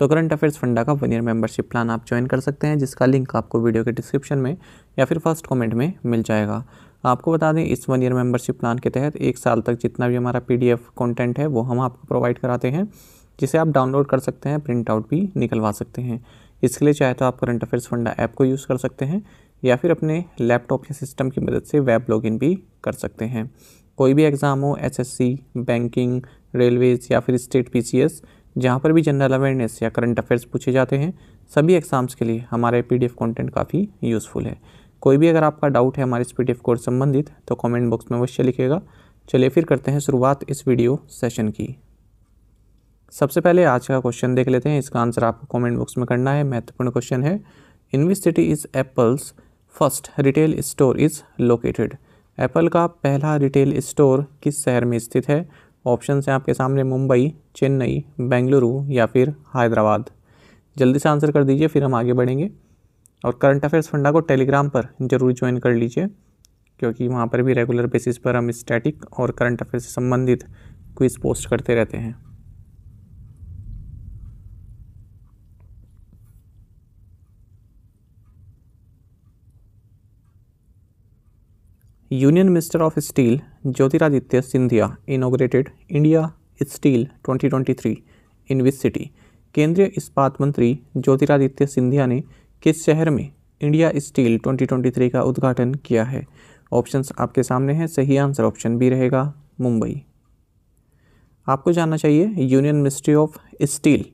तो current affairs funda का one year membership plan आप ज्वाइन कर सकते हैं जिसका लिंक आपको वीडियो के डिस्क्रिप्शन में या फिर फर्स्ट कमेंट में मिल जाएगा आपको बता दें इस वन ईयर मेंबरशिप प्लान के तहत एक साल तक जितना भी हमारा पी कंटेंट है वो हम आपको प्रोवाइड कराते हैं जिसे आप डाउनलोड कर सकते हैं प्रिंट आउट भी निकलवा सकते हैं इसके लिए चाहे तो आप करंट अफेयर्स फंडा ऐप को यूज़ कर सकते हैं या फिर अपने लैपटॉप या सिस्टम की मदद से वेब लॉगिन भी कर सकते हैं कोई भी एग्ज़ाम हो एसएससी, बैंकिंग रेलवेज़ या फिर स्टेट पीसीएस जहाँ पर भी जनरल अवेयरनेस या करंट अफेयर्स पूछे जाते हैं सभी एग्जाम्स के लिए हमारे पी कंटेंट काफ़ी यूज़फुल है कोई भी अगर आपका डाउट है हमारे इस पी कोर्स संबंधित तो कमेंट बॉक्स में अवश्य लिखेगा चलिए फिर करते हैं शुरुआत इस वीडियो सेशन की सबसे पहले आज का क्वेश्चन देख लेते हैं इसका आंसर आपको कमेंट बॉक्स में करना है महत्वपूर्ण क्वेश्चन है in which city is Apple's first retail store is located Apple का पहला रिटेल स्टोर किस शहर में स्थित है ऑप्शन हैं आपके सामने मुंबई चेन्नई बेंगलुरु या फिर हैदराबाद जल्दी से आंसर कर दीजिए फिर हम आगे बढ़ेंगे और करंट अफेयर्स फंडा को टेलीग्राम पर ज़रूर ज्वाइन कर लीजिए क्योंकि वहाँ पर भी रेगुलर बेसिस पर हम स्टैटिक और करंट अफेयर्स से संबंधित क्विज पोस्ट करते रहते हैं union minister of steel Jyotiraditya Scindia inaugurated India steel 2023 in which city केंद्रीय इस्पात मंत्री ज्योतिरादित्य सिंधिया ने किस शहर में इंडिया स्टील 2023 का उद्घाटन किया है ऑप्शंस आपके सामने हैं सही आंसर ऑप्शन बी रहेगा मुंबई आपको जानना चाहिए union ministry of steel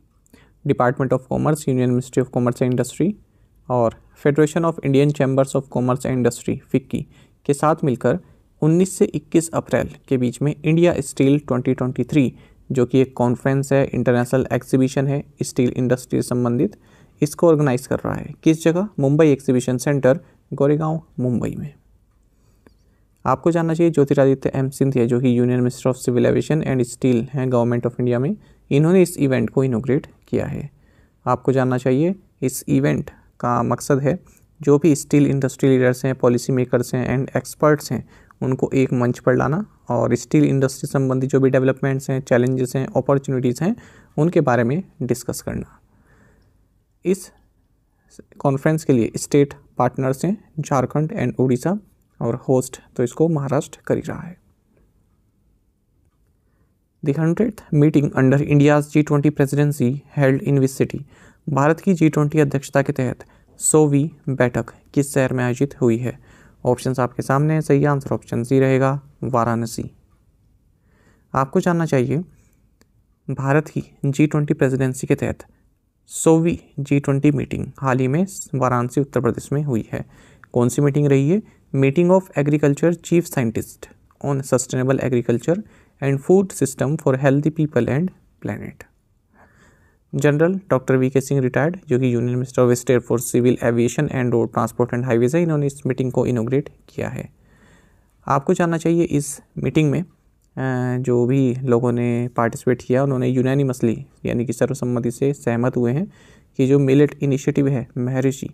department of commerce union ministry of commerce and industry और federation of Indian chambers of commerce and industry FICCI के साथ मिलकर 19 से 21 अप्रैल के बीच में इंडिया स्टील 2023 जो कि एक कॉन्फ्रेंस है इंटरनेशनल एग्जीबिशन है स्टील इंडस्ट्री से संबंधित इसको ऑर्गेनाइज कर रहा है किस जगह मुंबई एग्जीबिशन सेंटर गोरेगांव मुंबई में आपको जानना चाहिए ज्योतिरादित्य एम सिंधिया जो कि union minister of civil aviation and steel हैं गवर्नमेंट ऑफ इंडिया में इन्होंने इस इवेंट को इनोग्रेट किया है आपको जानना चाहिए इस इवेंट का मकसद है जो भी स्टील इंडस्ट्री लीडर्स हैं पॉलिसी मेकर्स हैं एंड एक्सपर्ट्स हैं उनको एक मंच पर लाना और स्टील इंडस्ट्री संबंधी जो भी डेवलपमेंट्स हैं चैलेंजेस हैं अपॉर्चुनिटीज़ हैं उनके बारे में डिस्कस करना इस कॉन्फ्रेंस के लिए स्टेट पार्टनर्स हैं झारखंड एंड उड़ीसा और होस्ट तो इसको महाराष्ट्र कर ही रहा है hundred meeting under India's G twenty presidency held in which city Bharat की जी ट्वेंटी अध्यक्षता के तहत सोवी बैठक किस शहर में आयोजित हुई है ऑप्शन आपके सामने हैं सही आंसर ऑप्शन सी रहेगा वाराणसी आपको जानना चाहिए भारत की जी ट्वेंटी प्रेजिडेंसी के तहत सोवी जी ट्वेंटी मीटिंग हाल ही में वाराणसी उत्तर प्रदेश में हुई है कौन सी मीटिंग रही है meeting of agriculture chief scientist on sustainable agriculture and food system for healthy people and planet general doctor V K Singh retired जो कि union minister of state for civil aviation and road transport and highways है इन्होंने इस meeting को इनोग्रेट किया है आपको जानना चाहिए इस मीटिंग में जो भी लोगों ने पार्टिसिपेट किया उन्होंने यूनानी मसली यानी कि सर्वसम्मति से सहमत हुए हैं कि जो मिलेट इनिशिएटिव है महर्षि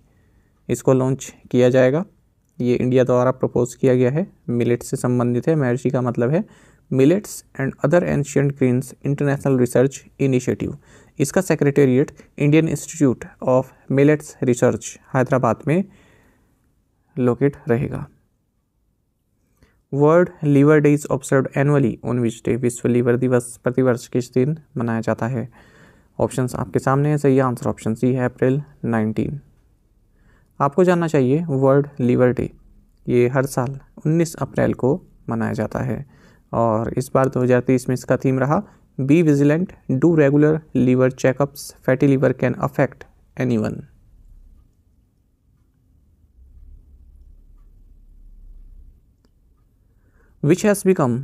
इसको लॉन्च किया जाएगा ये इंडिया द्वारा प्रपोज किया गया है मिलेट से संबंधित है महर्षि का मतलब है millets and other ancient greens international research initiative इसका secretariat Indian institute of millets research Hyderabad में लोकेट रहेगा world liver day is observe annually on which day विश्व लीवर दिवस प्रतिवर्ष किस दिन मनाया जाता है ऑप्शंस आपके सामने हैं सही आंसर ऑप्शन सी है अप्रैल 19 आपको जानना चाहिए वर्ल्ड लीवर डे ये हर साल 19 अप्रैल को मनाया जाता है और इस बार 2023 में इसका थीम रहा be vigilant do regular liver checkups fatty liver can affect anyone which has become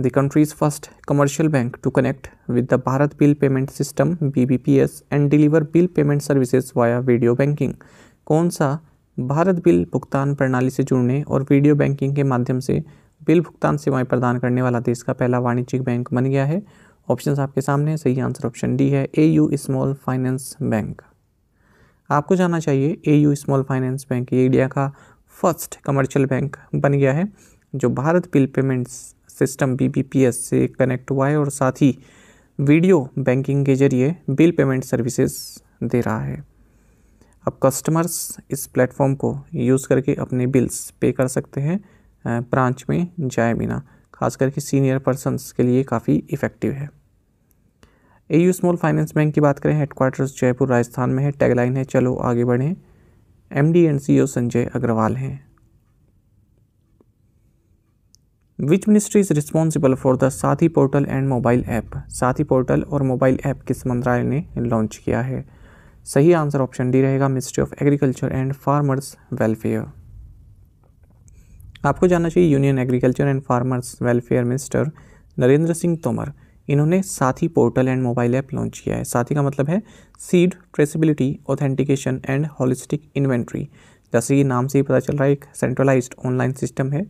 the country's first commercial bank to connect with the Bharat bill payment system B B P S and deliver bill payment services via video banking कौन सा Bharat bill भुगतान प्रणाली से जुड़ने और video banking के माध्यम से बिल भुगतान सेवाएं प्रदान करने वाला देश का पहला वाणिज्यिक बैंक बन गया है ऑप्शंस आपके सामने हैं सही आंसर ऑप्शन डी है A U small finance bank आपको जानना चाहिए A U small finance bank ये इंडिया का फर्स्ट कमर्शियल बैंक बन गया है जो Bharat bill payments system B से कनेक्ट हुआ है और साथ ही वीडियो बैंकिंग के जरिए बिल पेमेंट सर्विसेज दे रहा है अब कस्टमर्स इस प्लेटफॉर्म को यूज़ करके अपने बिल्स पे कर सकते हैं ब्रांच में जाए बिना खास करके सीनियर पर्सन के लिए काफ़ी इफ़ेक्टिव है A U small finance bank की बात करें हेडक्वार्टर्स जयपुर राजस्थान में है टैगलाइन है चलो आगे बढ़ें M D and C O Sanjay Agarwal हैं which ministry is responsible for the SATHI portal and mobile app SATHI portal और मोबाइल ऐप किस मंत्रालय ने लॉन्च किया है सही आंसर ऑप्शन डी रहेगा ministry of agriculture and farmers welfare आपको जानना चाहिए union agriculture and farmers welfare minister Narendra Singh Tomar इन्होंने SATHI portal and mobile app launch किया है साथी का मतलब है seed traceability authentication and holistic inventory जैसे ये नाम से ही पता चल रहा है एक सेंट्रलाइज ऑनलाइन सिस्टम है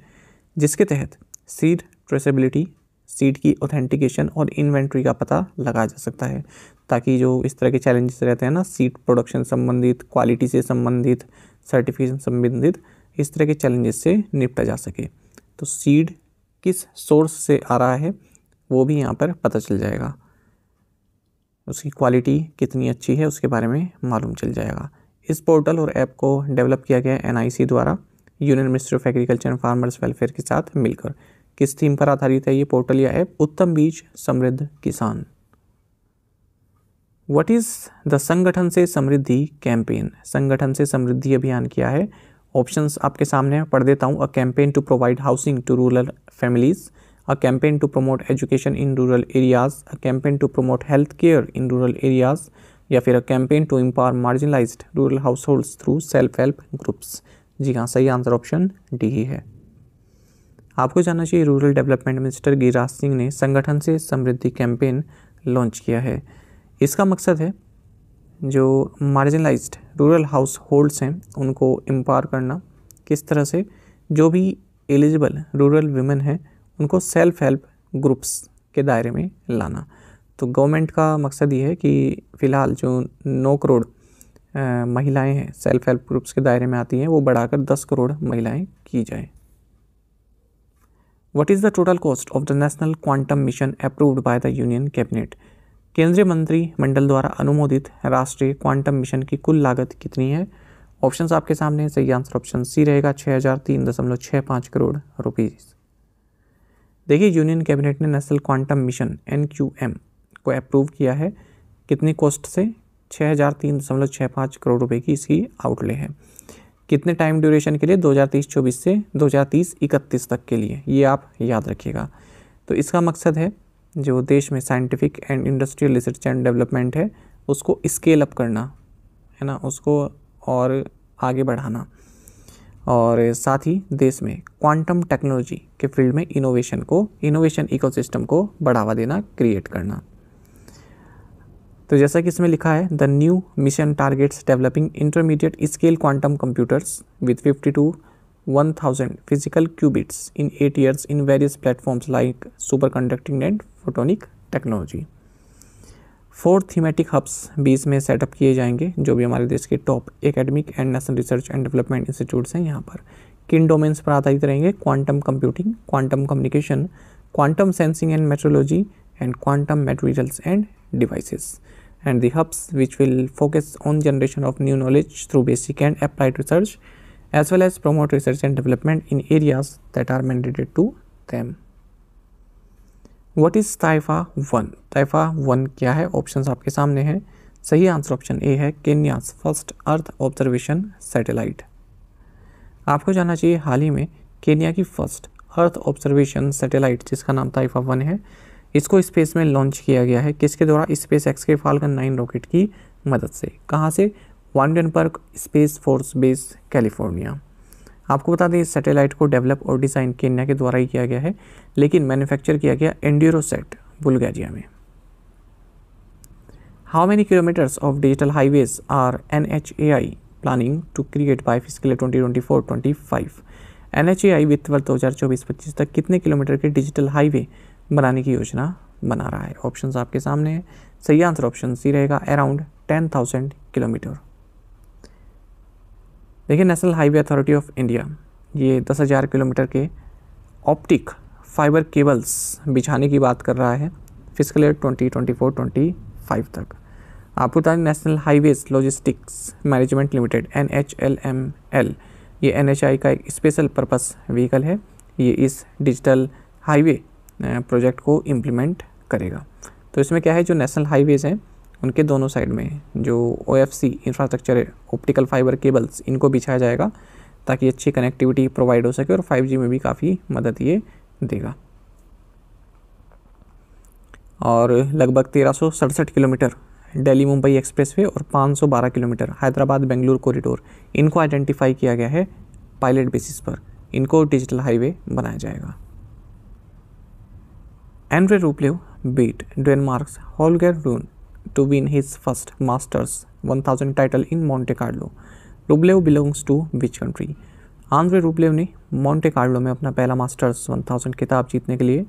जिसके तहत सीड ट्रेसिबिलिटी सीड की ऑथेंटिकेशन और इन्वेंट्री का पता लगाया जा सकता है ताकि जो इस तरह के चैलेंजेस रहते हैं ना सीड प्रोडक्शन संबंधित क्वालिटी से संबंधित सर्टिफिकेशन संबंधित इस तरह के चैलेंजेस से निपटा जा सके तो सीड किस सोर्स से आ रहा है वो भी यहाँ पर पता चल जाएगा उसकी क्वालिटी कितनी अच्छी है उसके बारे में मालूम चल जाएगा इस पोर्टल और ऐप को डेवलप किया गया आई एन द्वारा union ministry of agriculture and farmers welfare के साथ मिलकर किस थीम पर आधारित है ये पोर्टल या ऐप उत्तम बीज समृद्ध किसान व्हाट इज़ द संगठन से समृद्धि कैंपेन संगठन से समृद्धि अभियान किया है ऑप्शन आपके सामने पढ़ देता हूँ a campaign to provide housing to rural families a campaign to promote education in rural areas a campaign to promote health care in rural areas या फिर a campaign to empower marginalize rural household through self help groups जी हाँ सही answer option D ही है आपको जानना चाहिए rural development minister Giriraj Singh ने संगठन से समृद्धि कैंपेन लॉन्च किया है इसका मकसद है जो मार्जिनलाइज्ड रूरल हाउस होल्ड्स हैं उनको एम्पावर करना किस तरह से जो भी एलिजिबल रूरल वीमेन हैं उनको सेल्फ हेल्प ग्रुप्स के दायरे में लाना तो गवर्नमेंट का मकसद ये है कि फ़िलहाल जो नौ करोड़ महिलाएं हैं सेल्फ हेल्प ग्रुप्स के दायरे में आती हैं वो बढ़ाकर दस करोड़ महिलाएं की जाए what is the total cost of the national quantum mission approved by the union cabinet केंद्रीय मंत्रिमंडल द्वारा अनुमोदित राष्ट्रीय क्वांटम मिशन की कुल लागत कितनी है ऑप्शंस आपके सामने सही आंसर ऑप्शन सी रहेगा छः हज़ार तीन दशमलव छः पाँच करोड़ रुपीज़ देखिए यूनियन कैबिनेट ने नेशनल क्वांटम मिशन एन को अप्रूव किया है कितनी कॉस्ट से छः हज़ार तीन दशमलव छः पाँच करोड़ रुपए की इसकी आउटले है कितने टाइम ड्यूरेशन के लिए 2030-24 से 2030-31 तक के लिए ये आप याद रखिएगा तो इसका मकसद है जो देश में scientific and industrial research and development है उसको स्केल अप करना है ना उसको और आगे बढ़ाना और साथ ही देश में क्वांटम टेक्नोलॉजी के फील्ड में इनोवेशन को इनोवेशन इकोसिस्टम को बढ़ावा देना क्रिएट करना तो जैसा कि इसमें लिखा है the new mission targets developing intermediate scale quantum computers with 52 one thousand physical qubits in eight years in various platforms like super conducting and photonic technology four thematic hubs भी इसमें सेटअप किए जाएंगे जो भी हमारे देश के top academic and national research and development institutes हैं यहाँ पर किन डोमेंस पर आधारित रहेंगे quantum computing quantum communication quantum sensing and metrology and quantum materials and devices and the hubs which will focus on generation of new knowledge through basic and applied research as well as promote research and development in areas that are mandated to them. What is TAIFA 1? TAIFA 1 क्या है options आपके सामने हैं सही answer option A है Kenya's first earth observation satellite आपको जानना चाहिए हाल ही में केन्या की फर्स्ट अर्थ ऑब्जर्वेशन सैटेलाइट जिसका नाम ताइफा वन है इसको स्पेस में लॉन्च किया गया है किसके द्वारा स्पेस एक्स के फाल्कन नाइन रॉकेट की मदद से कहाँ से Vandenberg space force base California आपको बता दें इस सैटेलाइट को डेवलप और डिज़ाइन केन्या के द्वारा ही किया गया है लेकिन मैन्युफैक्चर किया गया सेट बुल्गारिया में how many kilometres of digital highways are N H A I planning to create by fiscal twenty twenty four twenty five N H A I वित्त वर्ष दो हज़ार चौबीस पच्चीस तक कितने किलोमीटर के डिजिटल हाईवे बनाने की योजना बना रहा है ऑप्शन आपके सामने हैं सही आंसर ऑप्शन सी रहेगा अराउंड टेन थाउजेंड किलोमीटर देखिए national highway authority of India ये दस हज़ार किलोमीटर के ऑप्टिक फाइबर केबल्स बिछाने की बात कर रहा है fiscal year twenty twenty four twenty five तक आपको बता दें national highways logistics management limited N H L M L ये एन का एक स्पेशल पर्पस व्हीकल है ये इस डिजिटल हाईवे प्रोजेक्ट को इम्प्लीमेंट करेगा तो इसमें क्या है जो नेशनल हाईवेज़ हैं उनके दोनों साइड में जो ओ इंफ्रास्ट्रक्चर है ऑप्टिकल फाइबर केबल्स इनको बिछाया जाएगा ताकि अच्छी कनेक्टिविटी प्रोवाइड हो सके और 5G में भी काफ़ी मदद ये देगा और लगभग तेरह किलोमीटर दिल्ली मुंबई एक्सप्रेसवे और 512 किलोमीटर हैदराबाद बेंगलुरु कॉरिडोर इनको आइडेंटिफाई किया गया है पायलट बेसिस पर इनको डिजिटल हाईवे बनाया जाएगा Andrey Rublev beat Denmark's Holger Rune to win his first Masters 1000 title in Monte Carlo. Rublev belongs to which country? Andrey Rublev ने मॉन्टे कार्लो में अपना पहला मास्टर्स 1000 खिताब जीतने के लिए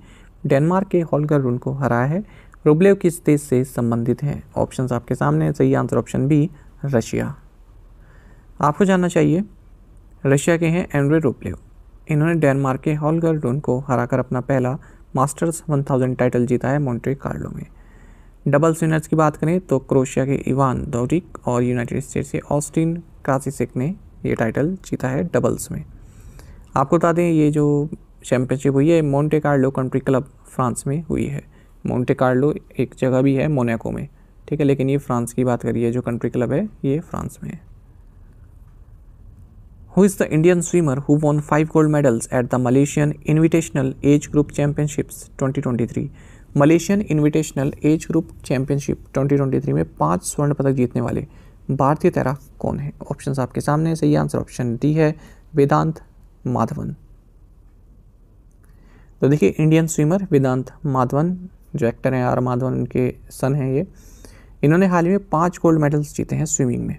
डेनमार्क के हॉलगर रून को हराया है रुबलेव किस देश से संबंधित हैं ऑप्शंस आपके सामने सही आंसर ऑप्शन बी रशिया आपको जानना चाहिए रशिया के हैं एंड्रे रूबलेव इन्होंने डेनमार्क के हॉलगर रून को हराकर अपना पहला मास्टर्स 1000 टाइटल जीता है मॉन्टे कार्डो में डबल स्विनर्स की बात करें तो क्रोशिया के इवान दौरिक और यूनाइटेड स्टेट्स के ऑस्टिन क्रासिसिक ने ये टाइटल जीता है डबल्स में आपको बता दें ये जो चैम्पियनशिप हुई है Monte Carlo country club France में हुई है मोन्टे कार्लो एक जगह भी है मोनाको में ठीक है लेकिन ये फ्रांस की बात करिए जो कंट्री क्लब है ये फ्रांस में है who is the Indian swimmer who won five gold medals at the Malaysian invitational age group championships three Malaysian invitational age group championship 2023 में पांच स्वर्ण पदक जीतने वाले भारतीय तैराक कौन है ऑप्शन आपके सामने सही आंसर ऑप्शन डी है वेदांत माधवन तो देखिए इंडियन स्विमर वेदांत माधवन जो एक्टर हैं आर माधवन उनके सन हैं ये इन्होंने हाल ही में पाँच गोल्ड मेडल्स जीते हैं स्विमिंग में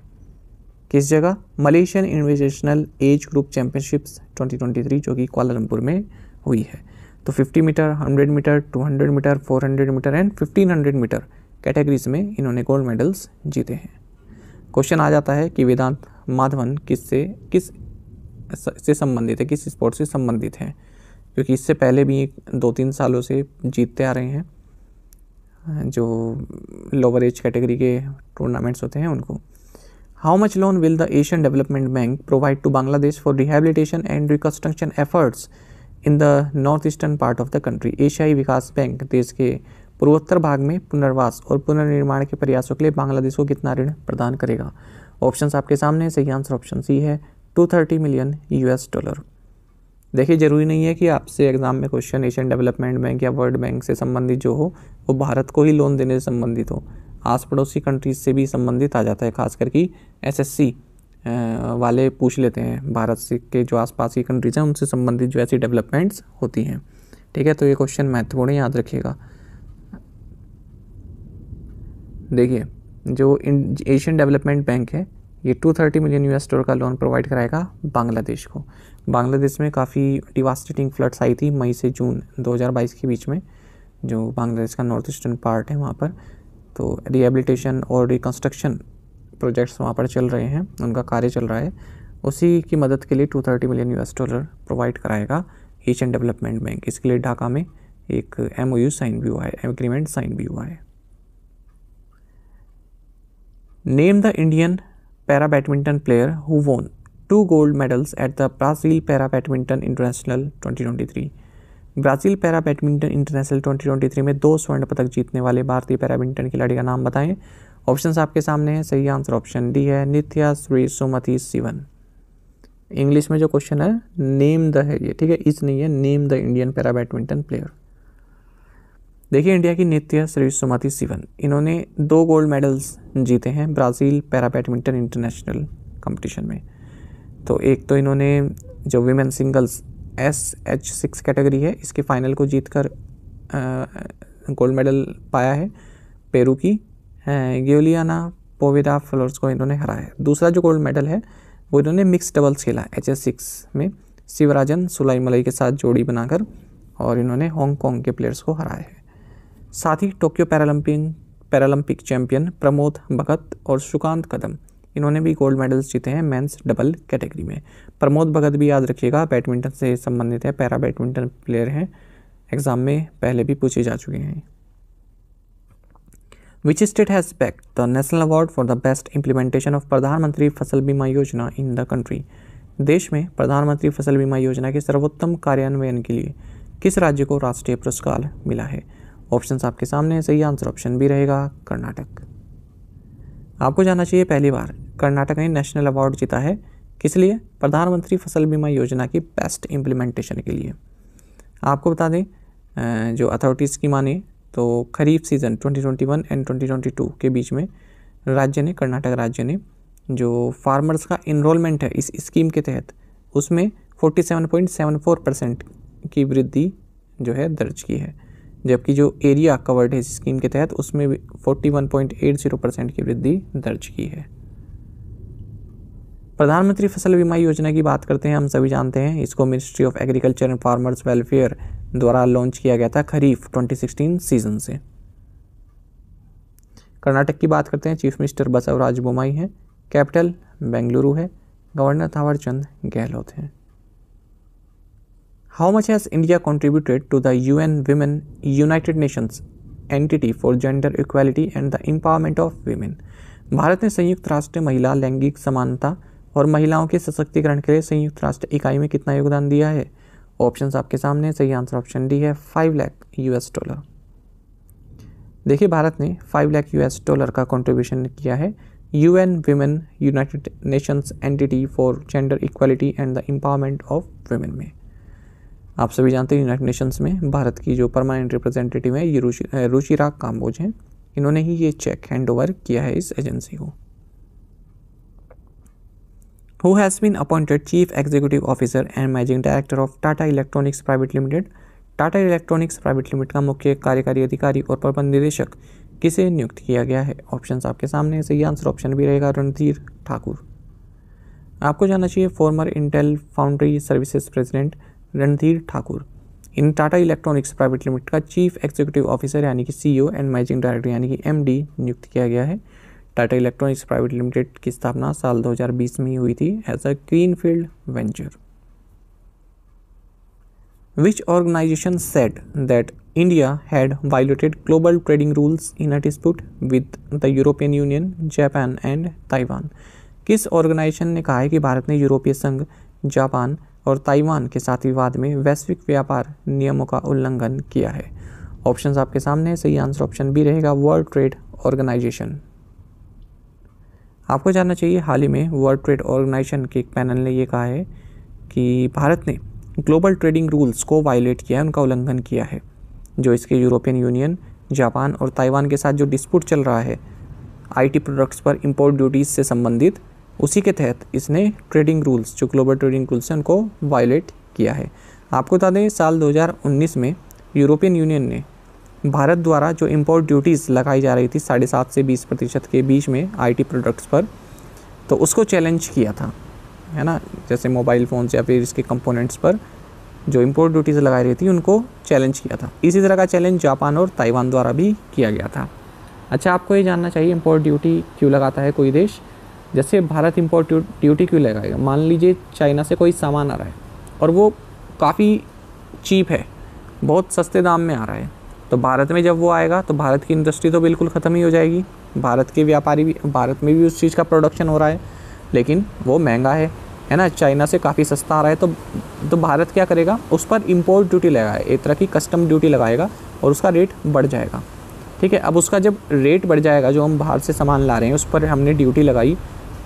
किस जगह Malaysian invitational age group championships 2023 जो कि क्वालालंपुर में हुई है तो 50 metre 100 metre 200 metre 400 metre and 1500 metre categories में इन्होंने गोल्ड मेडल्स जीते हैं क्वेश्चन आ जाता है कि वेदांत माधवन किससे किस से संबंधित है किस स्पोर्ट से संबंधित हैं क्योंकि इससे पहले भी एक दो तीन सालों से जीतते आ रहे हैं जो लोअर एज कैटेगरी के टूर्नामेंट्स होते हैं उनको how much loan will the Asian development bank provide to Bangladesh for rehabilitation and reconstruction efforts in the north eastern part of the country एशियाई विकास बैंक देश के पूर्वोत्तर भाग में पुनर्वास और पुनर्निर्माण के प्रयासों के लिए बांग्लादेश को कितना ऋण प्रदान करेगा ऑप्शंस आपके सामने सही आंसर ऑप्शन सी है 230 मिलियन यूएस डॉलर देखिए ज़रूरी नहीं है कि आपसे एग्ज़ाम में क्वेश्चन एशियन डेवलपमेंट बैंक या वर्ल्ड बैंक से संबंधित जो हो वो भारत को ही लोन देने से संबंधित हो आस पड़ोसी कंट्रीज से भी संबंधित आ जाता है खास करके सी वाले पूछ लेते हैं भारत से के जो आसपास की कंट्रीज हैं उनसे संबंधित जो ऐसी डेवलपमेंट्स होती हैं ठीक है तो ये क्वेश्चन महत्वपूर्ण याद रखिएगा देखिए जो एशियन डेवलपमेंट बैंक है ये 230 मिलियन यूएस डॉलर का लोन प्रोवाइड कराएगा बांग्लादेश को बांग्लादेश में काफ़ी डिवास्टेटिंग फ्लड्स आई थी मई से जून 2022 के बीच में जो बांग्लादेश का नॉर्थ ईस्टर्न पार्ट है वहाँ पर तो रिहेबिलिटेशन और रिकन्स्ट्रक्शन प्रोजेक्ट्स वहाँ पर चल रहे हैं उनका कार्य चल रहा है उसी की मदद के लिए 230 मिलियन यूएस डॉलर प्रोवाइड कराएगा एशियन डेवलपमेंट बैंक इसके लिए ढाका में एक एम साइन भी हुआ है एग्रीमेंट साइन भी हुआ है name the Indian para badminton player who won two gold medals at the Brazil para badminton international 2023 Brazil para badminton international 2023 में दो स्वर्ण पदक जीतने वाले भारतीय पैराबिंटन खिलाड़ी का नाम बताएं ऑप्शन आपके सामने हैं सही आंसर ऑप्शन डी है नित्या श्री सुमति सिवन इंग्लिश में जो क्वेश्चन है नेम द है ये ठीक है इस नहीं है name the Indian para badminton player देखिए इंडिया की नित्य श्री सुमति सिवन इन्होंने दो गोल्ड मेडल्स जीते हैं Brazil para badminton international competition में तो एक तो इन्होंने जो women singles S H six category है इसके फाइनल को जीतकर गोल्ड मेडल पाया है पेरू की गेलियाना पोविरा फ्लोर्स को इन्होंने हराया है दूसरा जो गोल्ड मेडल है वो इन्होंने मिक्स डबल्स खेला एच एस सिक्स में शिवराजन सुलाई मलई के साथ जोड़ी बनाकर और इन्होंने हांगकॉन्ग के प्लेयर्स को हराया है साथ ही Tokyo Paralympic Paralympic champion Pramod Bhagat और सुकांत कदम इन्होंने भी गोल्ड मेडल्स जीते हैं मेंस डबल कैटेगरी में प्रमोद भगत भी याद रखिएगा बैडमिंटन से संबंधित है पैरा बैडमिंटन प्लेयर हैं एग्ज़ाम में पहले भी पूछे जा चुके हैं Which state has backed the National Award for the Best Implementation of प्रधानमंत्री फसल बीमा योजना in the country? देश में प्रधानमंत्री फसल बीमा योजना के सर्वोत्तम कार्यान्वयन के लिए किस राज्य को राष्ट्रीय पुरस्कार मिला है ऑप्शंस आपके सामने सही आंसर ऑप्शन भी रहेगा कर्नाटक आपको जानना चाहिए पहली बार कर्नाटक ने नेशनल अवार्ड जीता है किस लिए प्रधानमंत्री फसल बीमा योजना की बेस्ट इम्प्लीमेंटेशन के लिए आपको बता दें जो अथॉरिटीज़ की माने तो खरीफ सीज़न 2021 एंड 2022 के बीच में राज्य ने कर्नाटक राज्य ने जो फार्मर्स का इनरोलमेंट है इस स्कीम के तहत उसमें 47.74 परसेंट की वृद्धि जो है दर्ज की है जबकि जो एरिया कवर्ड है इस स्कीम के तहत उसमें भी 41.80 परसेंट की वृद्धि दर्ज की है प्रधानमंत्री फसल बीमा योजना की बात करते हैं हम सभी जानते हैं इसको ministry of agriculture and farmers welfare द्वारा लॉन्च किया गया था खरीफ 2016 सीज़न से कर्नाटक की बात करते हैं चीफ मिनिस्टर बसवराज बोमाई हैं कैपिटल बेंगलुरु है गवर्नर थावरचंद गहलोत हैं how much has India contributed to the U N women united nations entity for gender equality and the empowerment of women Bharat ने संयुक्त राष्ट्र महिला लैंगिक समानता और महिलाओं के सशक्तिकरण के लिए संयुक्त राष्ट्र इकाई में कितना योगदान दिया है ऑप्शंस आपके सामने सही आंसर ऑप्शन डी है फाइव यू यूएस डॉलर देखिए भारत ने फाइव यू यूएस डॉलर का कंट्रीब्यूशन किया है UN women united nations entity for gender equality and the empowerment of women में आप सभी जानते हैं यूनाइटेड नेशंस में भारत की जो परमानेंट रिप्रेजेंटेटिव है ये रुचिरा काम्बोज हैं इन्होंने ही ये चेक हैंड ओवर किया है इस एजेंसी को who has been appointed chief executive officer and managing director of Tata electronics private limited Tata electronics private limited का मुख्य कार्यकारी अधिकारी और प्रबंध निदेशक किसे नियुक्त किया गया है ऑप्शन आपके सामने सही आंसर ऑप्शन भी रहेगा रणधीर ठाकुर आपको जानना चाहिए former Intel foundry services president Randhir Thakur in Tata electronics private limited का चीफ एग्जीक्यूटिव ऑफिसर यानी कि सीईओ एंड मैनेजिंग डायरेक्टर यानी कि एमडी नियुक्त किया गया है टाटा इलेक्ट्रॉनिक्स प्राइवेट लिमिटेड की स्थापना साल 2020 में हुई थी as a green field venture which organisation set that India had violated global trading rules in a dispute with the European union Japan and Taiwan किस ऑर्गेनाइजेशन ने कहा है कि भारत ने यूरोपीय संघ जापान और ताइवान के साथ विवाद में वैश्विक व्यापार नियमों का उल्लंघन किया है ऑप्शंस आपके सामने सही आंसर ऑप्शन बी रहेगा वर्ल्ड ट्रेड ऑर्गेनाइजेशन आपको जानना चाहिए हाल ही में वर्ल्ड ट्रेड ऑर्गेनाइजेशन के एक पैनल ने ये कहा है कि भारत ने ग्लोबल ट्रेडिंग रूल्स को वायलेट किया है उनका उल्लंघन किया है जो इसके यूरोपियन यूनियन जापान और ताइवान के साथ जो डिस्प्यूट चल रहा है आईटी प्रोडक्ट्स पर इंपोर्ट ड्यूटीज़ से संबंधित उसी के तहत इसने ट्रेडिंग रूल्स जो ग्लोबल ट्रेडिंग रूल्स हैं उनको वायलेट किया है आपको बता दें साल 2019 में यूरोपियन यूनियन ने भारत द्वारा जो इम्पोर्ट ड्यूटीज़ लगाई जा रही थी साढ़े सात से बीस प्रतिशत के बीच में आईटी प्रोडक्ट्स पर तो उसको चैलेंज किया था है ना जैसे मोबाइल फ़ोन्स या फिर इसके कंपोनेंट्स पर जो इम्पोर्ट ड्यूटीज़ लगाई रही थी उनको चैलेंज किया था इसी तरह का चैलेंज जापान और ताइवान द्वारा भी किया गया था अच्छा आपको ये जानना चाहिए इम्पोर्ट ड्यूटी क्यों लगाता है कोई देश जैसे भारत इम्पोर्ट ड्यूटी क्यों लगाएगा मान लीजिए चाइना से कोई सामान आ रहा है और वो काफ़ी चीप है बहुत सस्ते दाम में आ रहा है तो भारत में जब वो आएगा तो भारत की इंडस्ट्री तो बिल्कुल ख़त्म ही हो जाएगी भारत के व्यापारी भी भारत में भी उस चीज़ का प्रोडक्शन हो रहा है लेकिन वो महंगा है है ना चाइना से काफ़ी सस्ता आ रहा है तो तो भारत क्या करेगा उस पर इम्पोर्ट ड्यूटी लगाए एक तरह की कस्टम ड्यूटी लगाएगा और उसका रेट बढ़ जाएगा ठीक है अब उसका जब रेट बढ़ जाएगा जो हम बाहर से सामान ला रहे हैं उस पर हमने ड्यूटी लगाई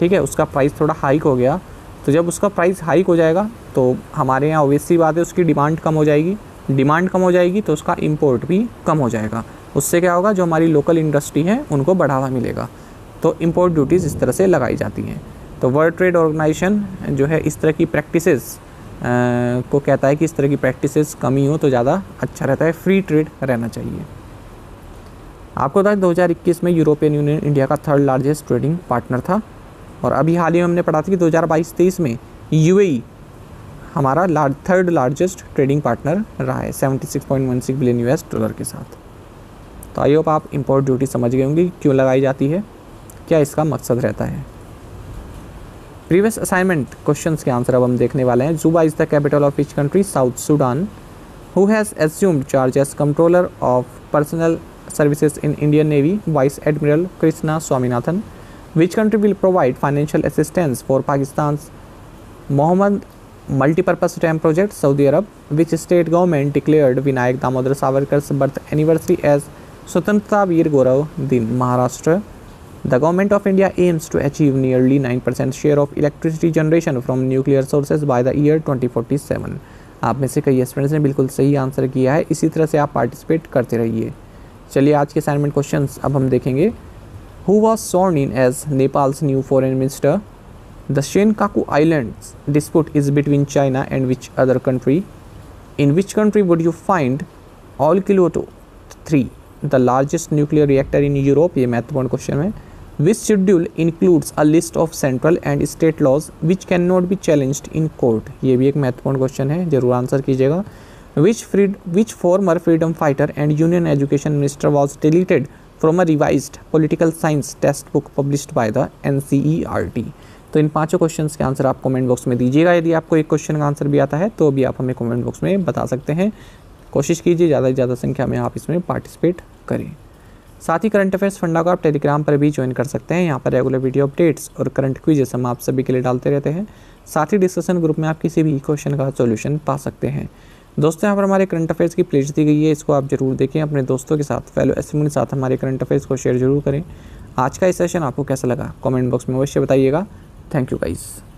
ठीक है उसका प्राइस थोड़ा हाइक हो गया तो जब उसका प्राइस हाइक हो जाएगा तो हमारे यहाँ ओबियसली बात है उसकी डिमांड कम हो जाएगी डिमांड कम हो जाएगी तो उसका इम्पोर्ट भी कम हो जाएगा उससे क्या होगा जो हमारी लोकल इंडस्ट्री है उनको बढ़ावा मिलेगा तो इम्पोर्ट ड्यूटीज़ इस तरह से लगाई जाती हैं तो वर्ल्ड ट्रेड ऑर्गेनाइजेशन जो है इस तरह की प्रैक्टिसेस को कहता है कि इस तरह की प्रैक्टिसेस कमी हो तो ज़्यादा अच्छा रहता है फ्री ट्रेड रहना चाहिए आपको बताएं इक्कीस में यूरोपियन यूनियन इंडिया का थर्ड लार्जेस्ट ट्रेडिंग पार्टनर था और अभी हाल ही में हमने पढ़ा था कि 2022-23 में यूएई हमारा large third largest trading partner रहा है 76.16 बिलियन यूएस डॉलर के साथ तो आई होप आप इम्पोर्ट ड्यूटी समझ गए होंगे क्यों लगाई जाती है क्या इसका मकसद रहता है प्रीवियस असाइनमेंट क्वेश्चन के आंसर अब हम देखने वाले हैं Juba is the capital of which country South Sudan who has assumed charge as controller of personnel services in Indian navy vice admiral Krishna Swaminathan which country will provide financial assistance for Pakistan Mohmand multipurpose dam project Saudi Arabia which state government declared Vinayak Damodar Savarkar birth anniversary as Swatantrata Veer Gaurav Din Maharashtra the government of India aims to achieve nearly nine percent share of electricity generation from nuclear sources by the year twenty forty seven आप में से कई students ने बिल्कुल सही answer किया है इसी तरह से आप पार्टिसिपेट करते रहिए चलिए आज के असाइनमेंट क्वेश्चन अब हम देखेंगे who was sworn in as Nepal's new foreign minister The Kaku island dispute is between China and which other country in which country would you find Olkiluoto three the largest nuclear reactor in Europe ये महत्वपूर्ण question है which schedule includes a list of central and state laws which can not be challenged in court ये भी एक महत्वपूर्ण question है जरूर answer कीजिएगा विच freed which former freedom fighter and union education minister was deleted from a revise political science text book publish by the N C E R T तो इन पाँचों क्वेश्चन के आंसर आप कमेंट बॉक्स में दीजिएगा यदि आपको एक क्वेश्चन का आंसर भी आता है तो भी आप हमें कमेंट बॉक्स में बता सकते हैं कोशिश कीजिए ज़्यादा से ज़्यादा संख्या में आप इसमें पार्टिसिपेट करें साथ ही करंट अफेयर्स फंडा को आप टेलीग्राम पर भी ज्वाइन कर सकते हैं यहाँ पर रेगुलर वीडियो अपडेट्स और करंट क्विजेस हम आप सभी के लिए डालते रहते हैं साथ ही डिस्कशन ग्रुप में आप किसी भी क्वेश्चन का सॉल्यूशन पा सकते हैं दोस्तों यहाँ पर हमारे करंट अफेयर्स की प्लेज दी गई है इसको आप जरूर देखें अपने दोस्तों के साथ फेलो एस के साथ हमारे करंट अफेयर्स को शेयर जरूर करें आज का ये सेशन आपको कैसा लगा कॉमेंट बॉक्स में अवश्य बताइएगा thank you guys